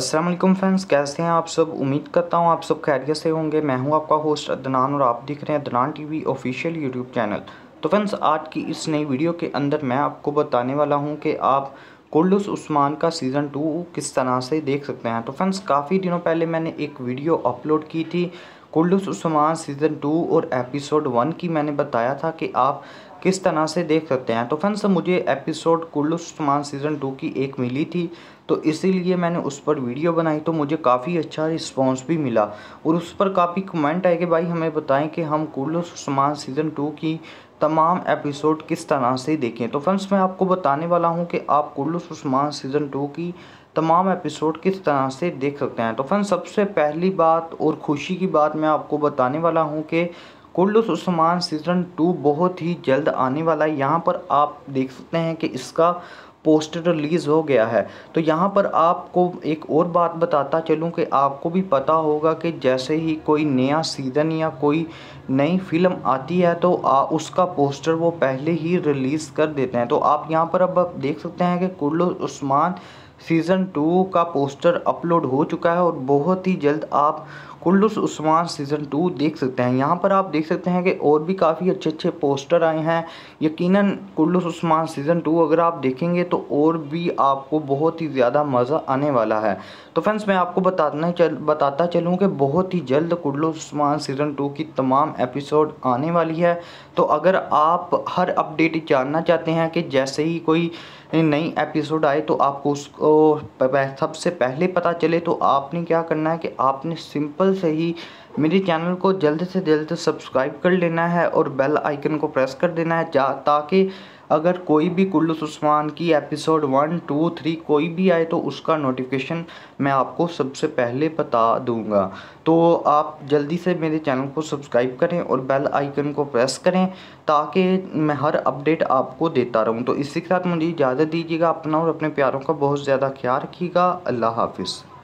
अस्सलाम वालेकुम फ्रेंड्स कैसे हैं आप सब उम्मीद करता हूं आप सब खैरियत से होंगे मैं हूं आपका होस्ट अदनान और आप देख रहे हैं Adnan TV official YouTube channel तो फ्रेंड्स आज की इस नई वीडियो के अंदर मैं आपको बताने वाला हूं कि आप कुल्लूस उस्मान का सीज़न टू किस तरह से देख सकते हैं तो फ्रेंड्स काफ़ी दिनों पहले मैंने एक वीडियो अपलोड की थी कुल्लूस उस्मान सीज़न टू और एपिसोड वन की मैंने बताया था कि आप किस तरह से देख सकते हैं तो फ्रेंड्स मुझे एपिसोड कुल्लू सीज़न टू की एक मिली थी तो इसीलिए मैंने उस पर वीडियो बनाई तो मुझे काफ़ी अच्छा रिस्पांस भी मिला और उस पर काफ़ी कमेंट आए कि भाई हमें बताएं कि हम कुल्लू सीज़न टू की तमाम एपिसोड किस तरह से देखें तो फ्रेंड्स मैं आपको बताने वाला हूं कि आप कुल्लू सुषमान सीज़न टू की तमाम एपिसोड किस तरह से देख सकते हैं तो फ्रेंड्स सबसे पहली बात और खुशी की बात मैं आपको बताने वाला हूं कि कुल्लू उस्मान सीज़न टू बहुत ही जल्द आने वाला है यहाँ पर आप देख सकते हैं कि इसका पोस्टर रिलीज़ हो गया है तो यहाँ पर आपको एक और बात बताता चलूँ कि आपको भी पता होगा कि जैसे ही कोई नया सीज़न या कोई नई फिल्म आती है तो आ, उसका पोस्टर वो पहले ही रिलीज़ कर देते हैं तो आप यहाँ पर अब देख सकते हैं कि कुल्लू उस्मान सीज़न टू का पोस्टर अपलोड हो चुका है और बहुत ही जल्द आप कुल्लूस उस्मान सीज़न टू देख सकते हैं यहाँ पर आप देख सकते हैं कि और भी काफ़ी अच्छे अच्छे पोस्टर आए हैं यकीनन कुल्लूस उस्मान सीज़न टू अगर आप देखेंगे तो और भी आपको बहुत ही ज़्यादा मज़ा आने वाला है तो फ्रेंड्स मैं आपको बताना चल बताता चलूँ कि बहुत ही जल्द कुल्लूस उस्मान सीज़न टू की तमाम एपिसोड आने वाली है तो अगर आप हर अपडेट जानना चाहते हैं कि जैसे ही कोई नई एपिसोड आए तो आपको उसको सबसे पहले पता चले तो आपने क्या करना है कि आपने सिंपल से ही मेरे चैनल को जल्द से जल्द सब्सक्राइब कर लेना है और बेल आइकन को प्रेस कर देना है ताकि अगर कोई भी कुल्लू उस्मान की एपिसोड वन टू थ्री कोई भी आए तो उसका नोटिफिकेशन मैं आपको सबसे पहले बता दूंगा तो आप जल्दी से मेरे चैनल को सब्सक्राइब करें और बेल आइकन को प्रेस करें ताकि मैं हर अपडेट आपको देता रहूं तो इसी के साथ मुझे इजाज़त दीजिएगा अपना और अपने प्यारों का बहुत ज़्यादा ख्याल रखिएगा अल्लाह हाफिज़